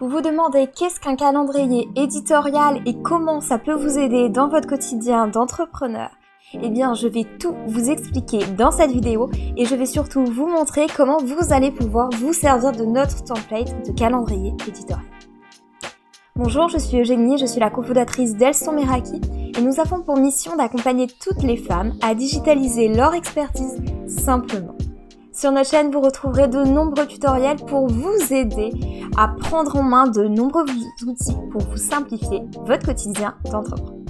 Vous vous demandez qu'est-ce qu'un calendrier éditorial et comment ça peut vous aider dans votre quotidien d'entrepreneur eh bien, je vais tout vous expliquer dans cette vidéo et je vais surtout vous montrer comment vous allez pouvoir vous servir de notre template de calendrier éditorial. Bonjour, je suis Eugénie, je suis la cofondatrice d'Elson Meraki et nous avons pour mission d'accompagner toutes les femmes à digitaliser leur expertise simplement. Sur notre chaîne, vous retrouverez de nombreux tutoriels pour vous aider à prendre en main de nombreux outils pour vous simplifier votre quotidien d'entrepreneur.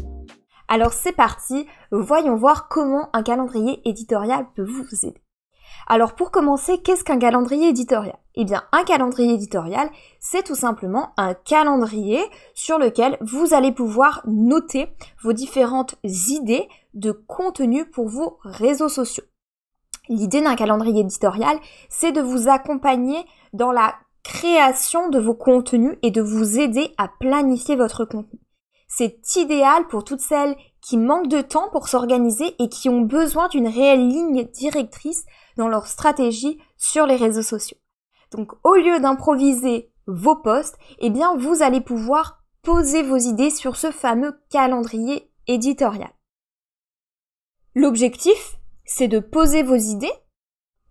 Alors c'est parti, voyons voir comment un calendrier éditorial peut vous aider. Alors pour commencer, qu'est-ce qu'un calendrier éditorial Eh bien, un calendrier éditorial, c'est tout simplement un calendrier sur lequel vous allez pouvoir noter vos différentes idées de contenu pour vos réseaux sociaux. L'idée d'un calendrier éditorial, c'est de vous accompagner dans la création de vos contenus et de vous aider à planifier votre contenu. C'est idéal pour toutes celles qui manquent de temps pour s'organiser et qui ont besoin d'une réelle ligne directrice dans leur stratégie sur les réseaux sociaux. Donc au lieu d'improviser vos posts, eh bien vous allez pouvoir poser vos idées sur ce fameux calendrier éditorial. L'objectif, c'est de poser vos idées.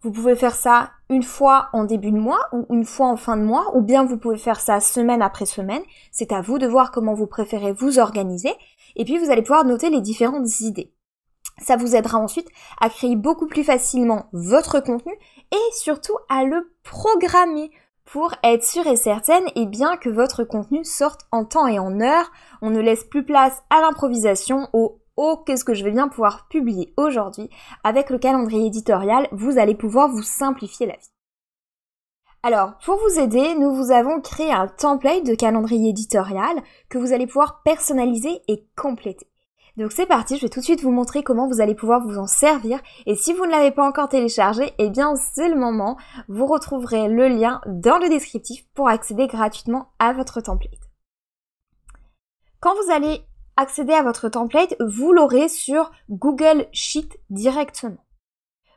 Vous pouvez faire ça une fois en début de mois ou une fois en fin de mois, ou bien vous pouvez faire ça semaine après semaine. C'est à vous de voir comment vous préférez vous organiser. Et puis vous allez pouvoir noter les différentes idées. Ça vous aidera ensuite à créer beaucoup plus facilement votre contenu et surtout à le programmer pour être sûr et certaine et eh bien que votre contenu sorte en temps et en heure. On ne laisse plus place à l'improvisation, au oh qu'est-ce que je vais bien pouvoir publier aujourd'hui. Avec le calendrier éditorial, vous allez pouvoir vous simplifier la vie. Alors, pour vous aider, nous vous avons créé un template de calendrier éditorial que vous allez pouvoir personnaliser et compléter. Donc c'est parti, je vais tout de suite vous montrer comment vous allez pouvoir vous en servir. Et si vous ne l'avez pas encore téléchargé, eh bien c'est le moment. Vous retrouverez le lien dans le descriptif pour accéder gratuitement à votre template. Quand vous allez accéder à votre template, vous l'aurez sur Google Sheet directement.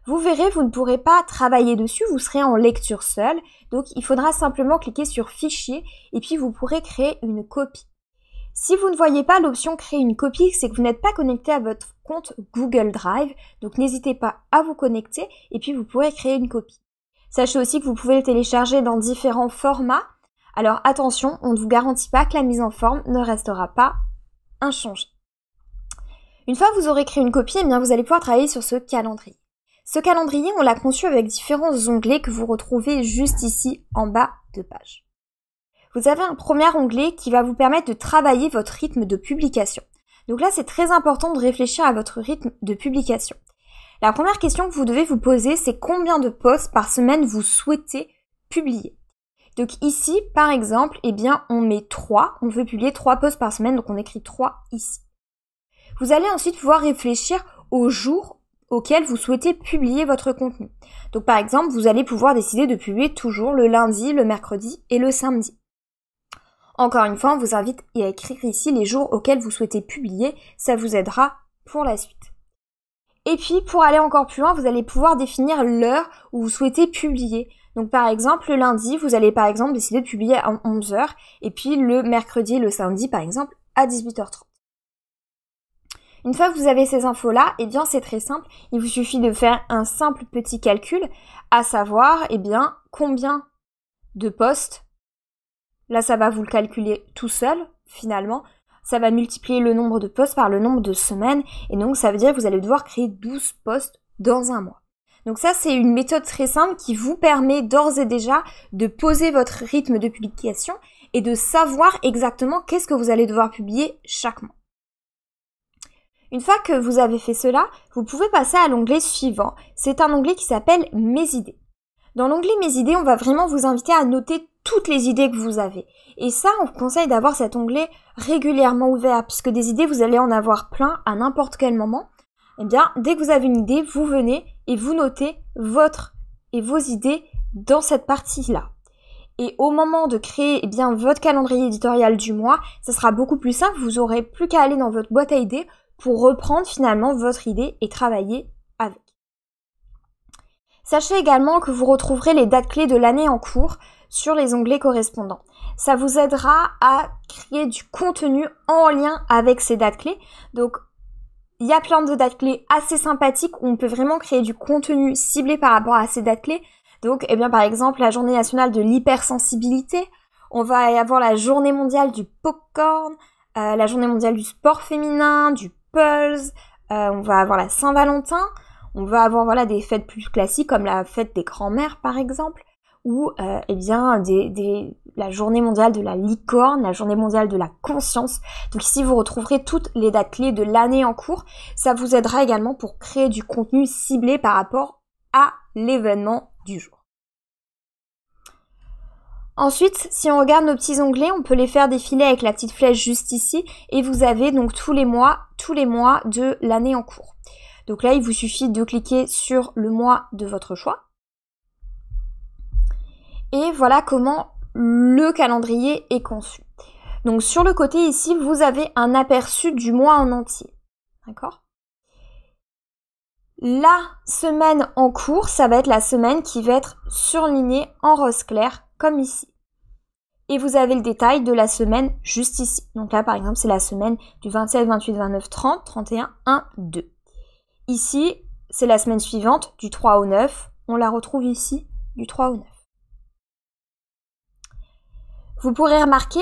Vous verrez, vous ne pourrez pas travailler dessus, vous serez en lecture seule. Donc il faudra simplement cliquer sur Fichier et puis vous pourrez créer une copie. Si vous ne voyez pas l'option Créer une copie, c'est que vous n'êtes pas connecté à votre compte Google Drive. Donc n'hésitez pas à vous connecter et puis vous pourrez créer une copie. Sachez aussi que vous pouvez le télécharger dans différents formats. Alors attention, on ne vous garantit pas que la mise en forme ne restera pas une fois que vous aurez créé une copie, eh bien vous allez pouvoir travailler sur ce calendrier. Ce calendrier, on l'a conçu avec différents onglets que vous retrouvez juste ici en bas de page. Vous avez un premier onglet qui va vous permettre de travailler votre rythme de publication. Donc là, c'est très important de réfléchir à votre rythme de publication. La première question que vous devez vous poser, c'est combien de posts par semaine vous souhaitez publier. Donc ici, par exemple, eh bien, on met 3, on veut publier 3 posts par semaine, donc on écrit 3 ici. Vous allez ensuite pouvoir réfléchir aux jours auxquels vous souhaitez publier votre contenu. Donc par exemple, vous allez pouvoir décider de publier toujours le lundi, le mercredi et le samedi. Encore une fois, on vous invite à écrire ici les jours auxquels vous souhaitez publier, ça vous aidera pour la suite. Et puis, pour aller encore plus loin, vous allez pouvoir définir l'heure où vous souhaitez publier. Donc par exemple, le lundi, vous allez par exemple décider de publier à 11h et puis le mercredi et le samedi par exemple à 18h30. Une fois que vous avez ces infos-là, eh bien c'est très simple, il vous suffit de faire un simple petit calcul, à savoir eh bien combien de postes. Là, ça va vous le calculer tout seul finalement. Ça va multiplier le nombre de postes par le nombre de semaines et donc ça veut dire que vous allez devoir créer 12 postes dans un mois. Donc ça, c'est une méthode très simple qui vous permet d'ores et déjà de poser votre rythme de publication et de savoir exactement qu'est-ce que vous allez devoir publier chaque mois. Une fois que vous avez fait cela, vous pouvez passer à l'onglet suivant. C'est un onglet qui s'appelle Mes idées. Dans l'onglet Mes idées, on va vraiment vous inviter à noter toutes les idées que vous avez. Et ça, on vous conseille d'avoir cet onglet régulièrement ouvert, puisque des idées, vous allez en avoir plein à n'importe quel moment. Et eh bien, dès que vous avez une idée, vous venez et vous notez votre et vos idées dans cette partie-là. Et au moment de créer eh bien, votre calendrier éditorial du mois, ça sera beaucoup plus simple. Vous aurez plus qu'à aller dans votre boîte à idées pour reprendre finalement votre idée et travailler avec. Sachez également que vous retrouverez les dates clés de l'année en cours sur les onglets correspondants. Ça vous aidera à créer du contenu en lien avec ces dates clés. Donc il y a plein de dates clés assez sympathiques où on peut vraiment créer du contenu ciblé par rapport à ces dates clés. Donc, eh bien, par exemple, la journée nationale de l'hypersensibilité, on va y avoir la journée mondiale du popcorn, euh, la journée mondiale du sport féminin, du pulse, euh, on va avoir la Saint-Valentin, on va avoir voilà, des fêtes plus classiques comme la fête des grands-mères par exemple ou euh, eh bien la journée mondiale de la licorne, la journée mondiale de la conscience. Donc ici vous retrouverez toutes les dates clés de l'année en cours. Ça vous aidera également pour créer du contenu ciblé par rapport à l'événement du jour. Ensuite, si on regarde nos petits onglets, on peut les faire défiler avec la petite flèche juste ici et vous avez donc tous les mois, tous les mois de l'année en cours. Donc là, il vous suffit de cliquer sur le mois de votre choix et voilà comment le calendrier est conçu. Donc sur le côté ici, vous avez un aperçu du mois en entier. D'accord La semaine en cours, ça va être la semaine qui va être surlignée en rose clair, comme ici. Et vous avez le détail de la semaine juste ici. Donc là, par exemple, c'est la semaine du 27, 28, 29, 30, 31, 1, 2. Ici, c'est la semaine suivante, du 3 au 9. On la retrouve ici, du 3 au 9. Vous pourrez remarquer,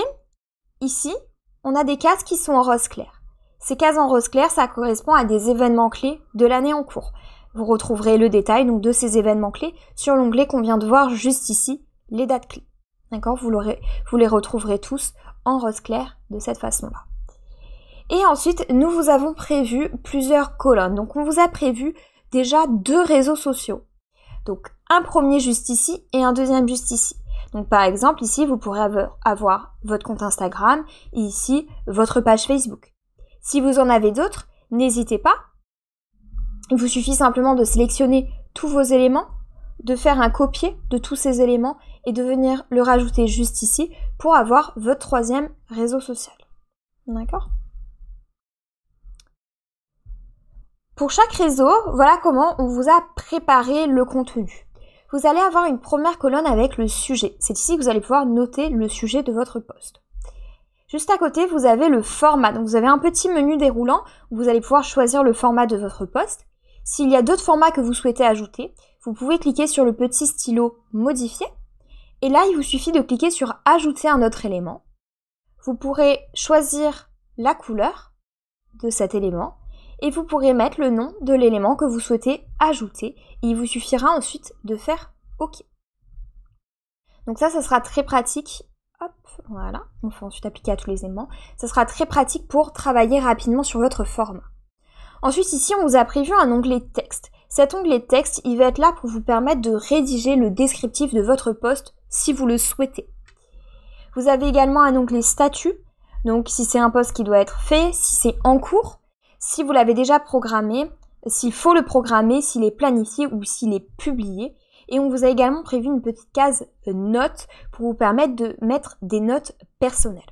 ici, on a des cases qui sont en rose clair. Ces cases en rose clair, ça correspond à des événements clés de l'année en cours. Vous retrouverez le détail donc, de ces événements clés sur l'onglet qu'on vient de voir juste ici, les dates clés. D'accord vous, vous les retrouverez tous en rose clair de cette façon-là. Et ensuite, nous vous avons prévu plusieurs colonnes. Donc, on vous a prévu déjà deux réseaux sociaux. Donc, un premier juste ici et un deuxième juste ici. Donc par exemple, ici, vous pourrez avoir votre compte Instagram et ici, votre page Facebook. Si vous en avez d'autres, n'hésitez pas. Il vous suffit simplement de sélectionner tous vos éléments, de faire un copier de tous ces éléments et de venir le rajouter juste ici pour avoir votre troisième réseau social. D'accord Pour chaque réseau, voilà comment on vous a préparé le contenu vous allez avoir une première colonne avec le sujet. C'est ici que vous allez pouvoir noter le sujet de votre poste. Juste à côté, vous avez le format. Donc vous avez un petit menu déroulant où vous allez pouvoir choisir le format de votre poste. S'il y a d'autres formats que vous souhaitez ajouter, vous pouvez cliquer sur le petit stylo Modifier. Et là, il vous suffit de cliquer sur Ajouter un autre élément. Vous pourrez choisir la couleur de cet élément et vous pourrez mettre le nom de l'élément que vous souhaitez ajouter. il vous suffira ensuite de faire OK. Donc ça, ça sera très pratique. Hop, voilà. On fait ensuite appliquer à tous les éléments. Ça sera très pratique pour travailler rapidement sur votre forme. Ensuite, ici, on vous a prévu un onglet texte. Cet onglet texte, il va être là pour vous permettre de rédiger le descriptif de votre poste si vous le souhaitez. Vous avez également un onglet statut. Donc, si c'est un poste qui doit être fait, si c'est en cours, si vous l'avez déjà programmé, s'il faut le programmer, s'il est planifié ou s'il est publié. Et on vous a également prévu une petite case euh, notes pour vous permettre de mettre des notes personnelles.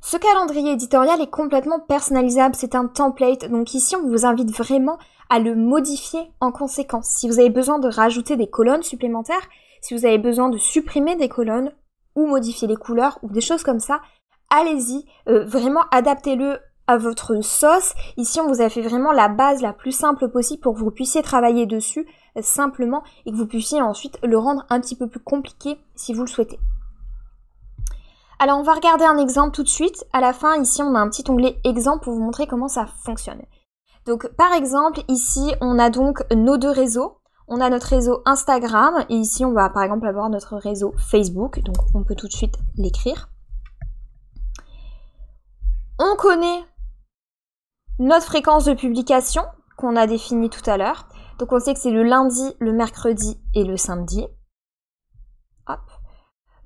Ce calendrier éditorial est complètement personnalisable, c'est un template, donc ici on vous invite vraiment à le modifier en conséquence. Si vous avez besoin de rajouter des colonnes supplémentaires, si vous avez besoin de supprimer des colonnes ou modifier les couleurs ou des choses comme ça, allez-y, euh, vraiment adaptez-le à votre sauce. Ici, on vous a fait vraiment la base la plus simple possible pour que vous puissiez travailler dessus euh, simplement et que vous puissiez ensuite le rendre un petit peu plus compliqué si vous le souhaitez. Alors on va regarder un exemple tout de suite. À la fin, ici, on a un petit onglet exemple pour vous montrer comment ça fonctionne. Donc par exemple, ici, on a donc nos deux réseaux. On a notre réseau Instagram et ici, on va par exemple avoir notre réseau Facebook. Donc on peut tout de suite l'écrire. On connaît notre fréquence de publication qu'on a définie tout à l'heure. Donc on sait que c'est le lundi, le mercredi et le samedi.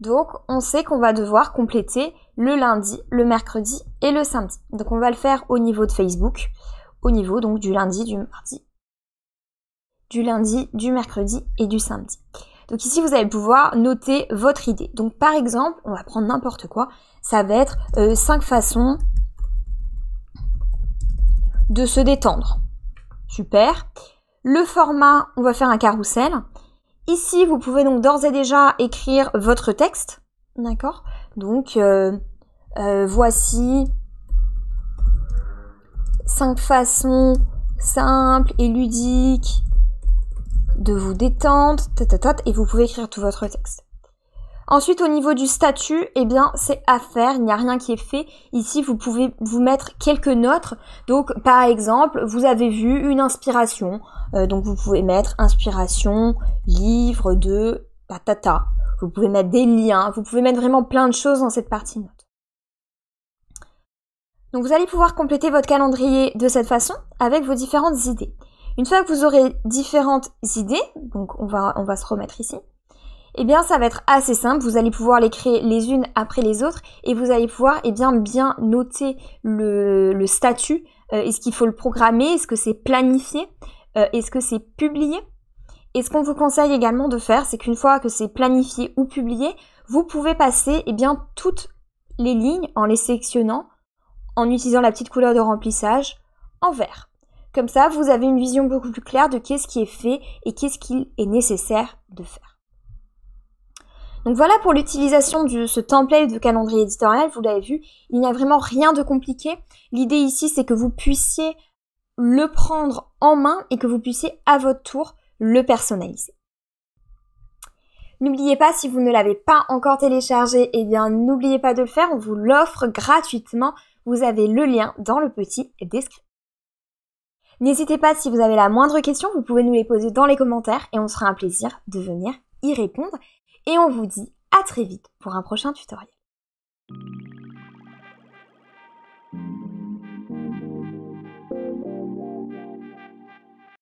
Donc on sait qu'on va devoir compléter le lundi, le mercredi et le samedi. Donc on va le faire au niveau de Facebook, au niveau donc du lundi, du mardi, du lundi, du mercredi et du samedi. Donc ici vous allez pouvoir noter votre idée. Donc par exemple, on va prendre n'importe quoi, ça va être euh, cinq 5 façons de se détendre. Super. Le format, on va faire un carrousel. Ici, vous pouvez donc d'ores et déjà écrire votre texte. D'accord Donc, euh, euh, voici cinq façons simples et ludiques de vous détendre. et vous pouvez écrire tout votre texte. Ensuite, au niveau du statut, eh bien, c'est à faire. Il n'y a rien qui est fait. Ici, vous pouvez vous mettre quelques notes. Donc, par exemple, vous avez vu une inspiration. Euh, donc, vous pouvez mettre inspiration, livre de patata. Vous pouvez mettre des liens. Vous pouvez mettre vraiment plein de choses dans cette partie notes. Donc, vous allez pouvoir compléter votre calendrier de cette façon avec vos différentes idées. Une fois que vous aurez différentes idées, donc on va, on va se remettre ici, eh bien ça va être assez simple, vous allez pouvoir les créer les unes après les autres et vous allez pouvoir eh bien, bien noter le, statut, euh, est-ce qu'il faut le programmer, est-ce que c'est planifié, euh, est-ce que c'est publié. Et ce qu'on vous conseille également de faire, c'est qu'une fois que c'est planifié ou publié, vous pouvez passer eh bien, toutes les lignes en les sélectionnant, en utilisant la petite couleur de remplissage en vert. Comme ça, vous avez une vision beaucoup plus claire de qu'est-ce qui est fait et qu'est-ce qu'il est nécessaire de faire. Donc voilà pour l'utilisation de ce template de calendrier éditorial, vous l'avez vu, il n'y a vraiment rien de compliqué. L'idée ici, c'est que vous puissiez le prendre en main et que vous puissiez à votre tour le personnaliser. N'oubliez pas, si vous ne l'avez pas encore téléchargé, eh bien n'oubliez pas de le faire, on vous l'offre gratuitement. Vous avez le lien dans le petit description. N'hésitez pas, si vous avez la moindre question, vous pouvez nous les poser dans les commentaires et on sera un plaisir de venir y répondre et on vous dit à très vite pour un prochain tutoriel.